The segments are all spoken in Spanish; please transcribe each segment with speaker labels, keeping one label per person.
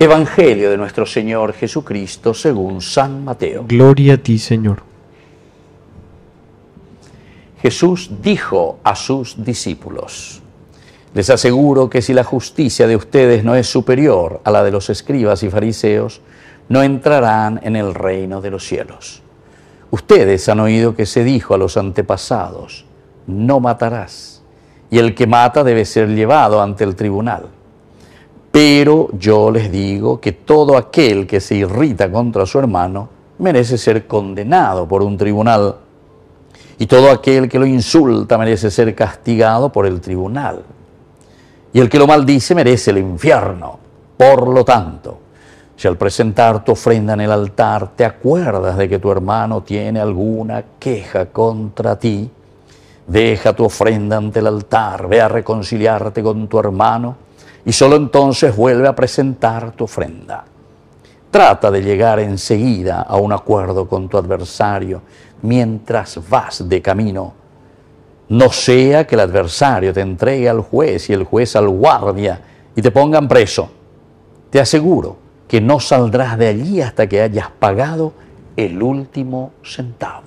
Speaker 1: Evangelio de nuestro Señor Jesucristo según San Mateo. Gloria a ti, Señor. Jesús dijo a sus discípulos, les aseguro que si la justicia de ustedes no es superior a la de los escribas y fariseos, no entrarán en el reino de los cielos. Ustedes han oído que se dijo a los antepasados, no matarás, y el que mata debe ser llevado ante el tribunal. Pero yo les digo que todo aquel que se irrita contra su hermano merece ser condenado por un tribunal. Y todo aquel que lo insulta merece ser castigado por el tribunal. Y el que lo maldice merece el infierno. Por lo tanto, si al presentar tu ofrenda en el altar te acuerdas de que tu hermano tiene alguna queja contra ti, deja tu ofrenda ante el altar, ve a reconciliarte con tu hermano y solo entonces vuelve a presentar tu ofrenda. Trata de llegar enseguida a un acuerdo con tu adversario mientras vas de camino. No sea que el adversario te entregue al juez y el juez al guardia y te pongan preso. Te aseguro que no saldrás de allí hasta que hayas pagado el último centavo.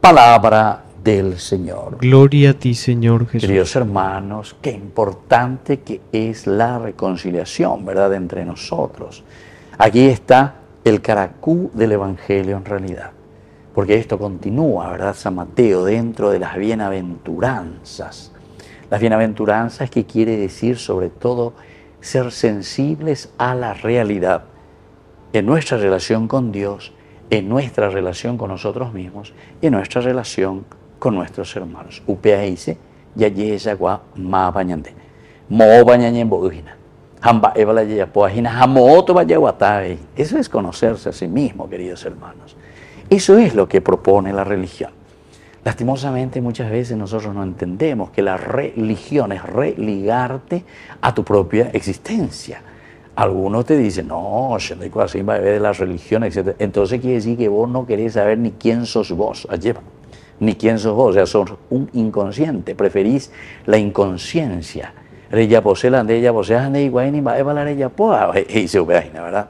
Speaker 1: Palabra del Señor. Gloria a ti, Señor Jesús. Queridos hermanos, qué importante que es la reconciliación, ¿verdad?, entre nosotros. Aquí está el caracú del Evangelio en realidad, porque esto continúa, ¿verdad?, San Mateo, dentro de las bienaventuranzas. Las bienaventuranzas que quiere decir sobre todo ser sensibles a la realidad en nuestra relación con Dios, en nuestra relación con nosotros mismos y en nuestra relación con con nuestros hermanos. Upeaise, ya ma bañande. Mo Hamba Eso es conocerse a sí mismo, queridos hermanos. Eso es lo que propone la religión. Lastimosamente muchas veces nosotros no entendemos que la religión es religarte a tu propia existencia. Algunos te dicen, no, a de la religión, etc. Entonces quiere decir que vos no querés saber ni quién sos vos. Allí va ni quién sos vos, o sea, sos un inconsciente, preferís la inconsciencia. ella de igual ni va a la ah, ¿verdad?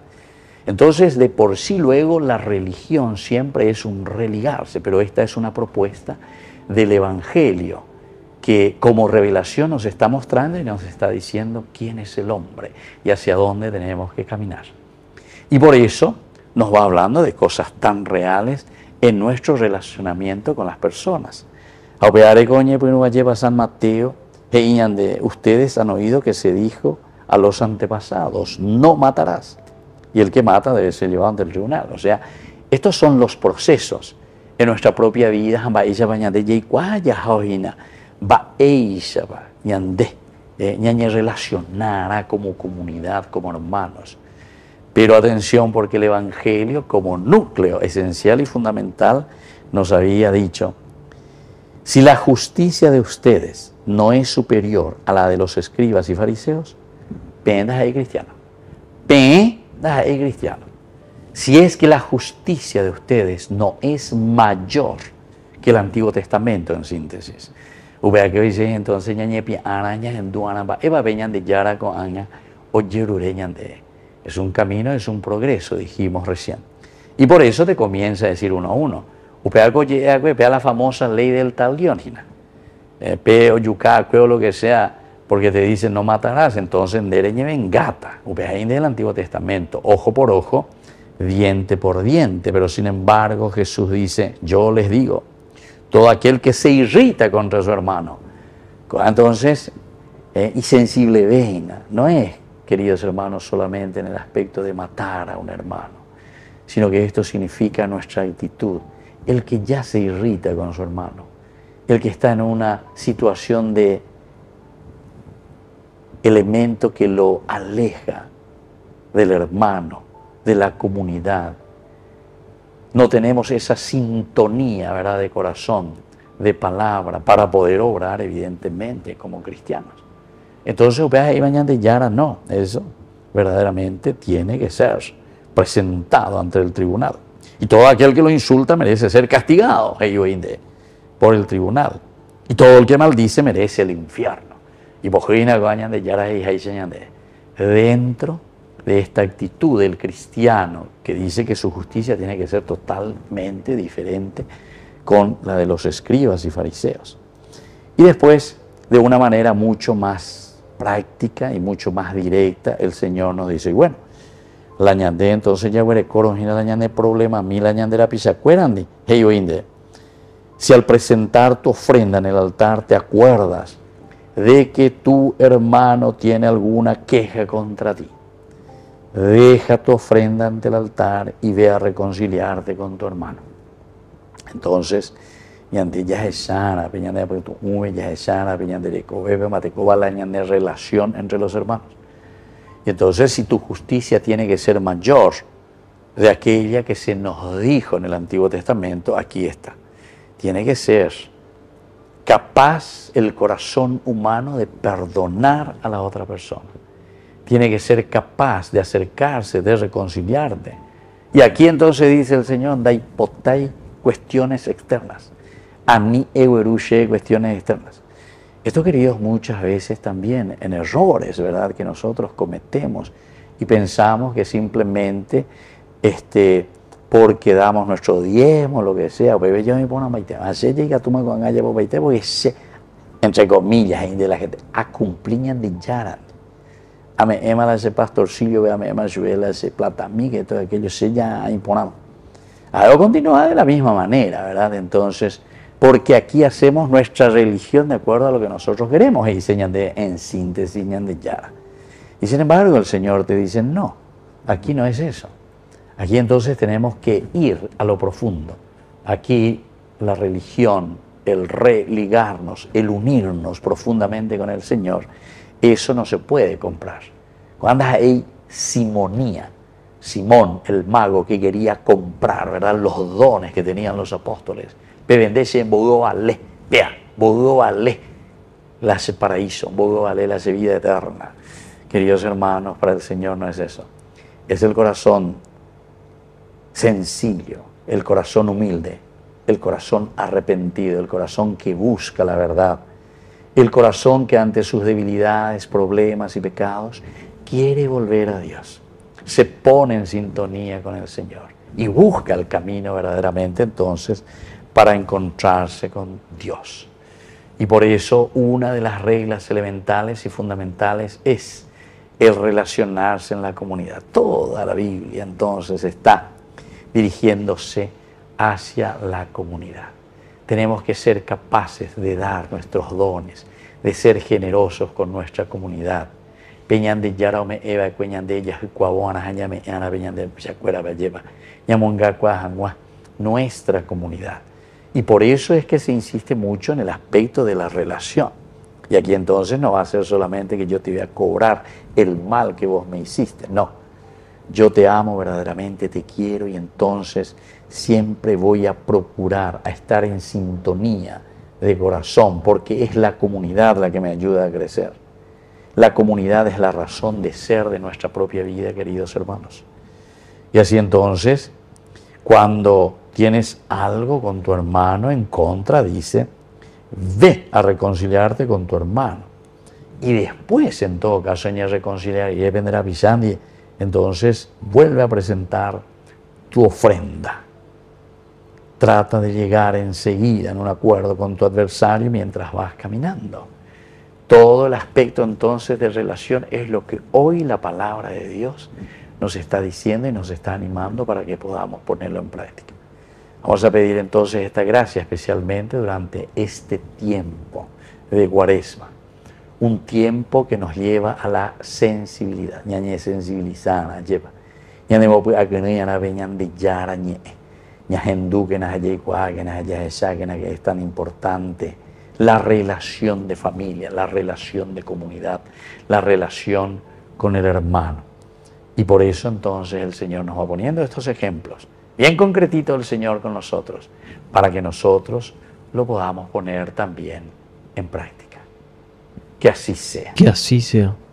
Speaker 1: Entonces, de por sí luego la religión siempre es un religarse, pero esta es una propuesta del Evangelio que como revelación nos está mostrando y nos está diciendo quién es el hombre y hacia dónde tenemos que caminar. Y por eso nos va hablando de cosas tan reales en nuestro relacionamiento con las personas. Pues, San Mateo, e ustedes han oído que se dijo a los antepasados, no matarás. Y el que mata debe ser llevado ante el tribunal. O sea, estos son los procesos en nuestra propia vida. Ñande, relacionará como comunidad, como hermanos. Pero atención porque el Evangelio como núcleo esencial y fundamental nos había dicho, si la justicia de ustedes no es superior a la de los escribas y fariseos, pendas ahí cristiano, pendas ahí cristiano. Si es que la justicia de ustedes no es mayor que el Antiguo Testamento en síntesis. Ubea que dice entonces arañas en duana, eva de yara o yerureñan de es un camino, es un progreso, dijimos recién. Y por eso te comienza a decir uno a uno. Upea la famosa ley del talión. Eh, peo, yuca, o lo que sea, porque te dicen no matarás, entonces dereñe gata. Upea el Antiguo Testamento, ojo por ojo, diente por diente. Pero sin embargo, Jesús dice: Yo les digo, todo aquel que se irrita contra su hermano, entonces, eh, insensible y sensible veina, no es queridos hermanos, solamente en el aspecto de matar a un hermano, sino que esto significa nuestra actitud, el que ya se irrita con su hermano, el que está en una situación de elemento que lo aleja del hermano, de la comunidad. No tenemos esa sintonía, ¿verdad?, de corazón, de palabra, para poder obrar, evidentemente, como cristianos. Entonces, y de Yara no, eso verdaderamente tiene que ser presentado ante el tribunal. Y todo aquel que lo insulta merece ser castigado, por el tribunal. Y todo el que maldice merece el infierno. Y de Dentro de esta actitud del cristiano que dice que su justicia tiene que ser totalmente diferente con la de los escribas y fariseos. Y después, de una manera mucho más práctica y mucho más directa, el Señor nos dice, bueno, la ñandé, entonces ya veré y la ñande problema, mi la ñande la pisa, hey Si al presentar tu ofrenda en el altar te acuerdas de que tu hermano tiene alguna queja contra ti, deja tu ofrenda ante el altar y ve a reconciliarte con tu hermano. Entonces, ñande sana, peñande de yajeshara, peñande lecobebe, la ñande relación entre los hermanos. Y entonces si tu justicia tiene que ser mayor de aquella que se nos dijo en el Antiguo Testamento, aquí está. Tiene que ser capaz el corazón humano de perdonar a la otra persona. Tiene que ser capaz de acercarse, de reconciliarte. Y aquí entonces dice el Señor, daipotai, cuestiones externas a mí ewerushe, cuestiones externas. Esto, queridos, muchas veces también en errores, ¿verdad?, que nosotros cometemos y pensamos que simplemente este, porque damos nuestro diezmo, lo que sea, bebé, yo me pongo a así llega tu con porque se, entre comillas, de la gente, a de yaran. A me ema ese pastorcillo, a me ema ese que todo aquello, se ya imponamos. A continúa de la misma manera, ¿verdad? Entonces, porque aquí hacemos nuestra religión de acuerdo a lo que nosotros queremos, y de en síntesis, de ya. Y sin embargo, el Señor te dice, no, aquí no es eso. Aquí entonces tenemos que ir a lo profundo. Aquí la religión, el religarnos, el unirnos profundamente con el Señor, eso no se puede comprar. Cuando hay simonía, Simón, el mago que quería comprar, Los dones que tenían los apóstoles Bebendecia en Bodo Vale, vea, Bodo Vale, la hace paraíso, Bodo Vale, la hace vida eterna. Queridos hermanos, para el Señor no es eso. Es el corazón sencillo, el corazón humilde, el corazón arrepentido, el corazón que busca la verdad, el corazón que ante sus debilidades, problemas y pecados quiere volver a Dios, se pone en sintonía con el Señor y busca el camino verdaderamente entonces para encontrarse con Dios. Y por eso una de las reglas elementales y fundamentales es el relacionarse en la comunidad. Toda la Biblia entonces está dirigiéndose hacia la comunidad. Tenemos que ser capaces de dar nuestros dones, de ser generosos con nuestra comunidad. de yaraume eva nuestra comunidad. Y por eso es que se insiste mucho en el aspecto de la relación. Y aquí entonces no va a ser solamente que yo te voy a cobrar el mal que vos me hiciste, no. Yo te amo verdaderamente, te quiero y entonces siempre voy a procurar a estar en sintonía de corazón, porque es la comunidad la que me ayuda a crecer. La comunidad es la razón de ser de nuestra propia vida, queridos hermanos. Y así entonces, cuando tienes algo con tu hermano en contra, dice, ve a reconciliarte con tu hermano. Y después, en todo caso, en el reconciliar y vendrá a entonces vuelve a presentar tu ofrenda. Trata de llegar enseguida en un acuerdo con tu adversario mientras vas caminando. Todo el aspecto entonces de relación es lo que hoy la palabra de Dios nos está diciendo y nos está animando para que podamos ponerlo en práctica. Vamos a pedir entonces esta gracia especialmente durante este tiempo de cuaresma. Un tiempo que nos lleva a la sensibilidad. Ñañe sensibilizada, lleva. Ñañe a que veñan de yara ñe. Ñahendú que nas haya que nas haya que que es tan importante. La relación de familia, la relación de comunidad, la relación con el hermano. Y por eso entonces el Señor nos va poniendo estos ejemplos bien concretito el Señor con nosotros, para que nosotros lo podamos poner también en práctica. Que así sea. Que así sea.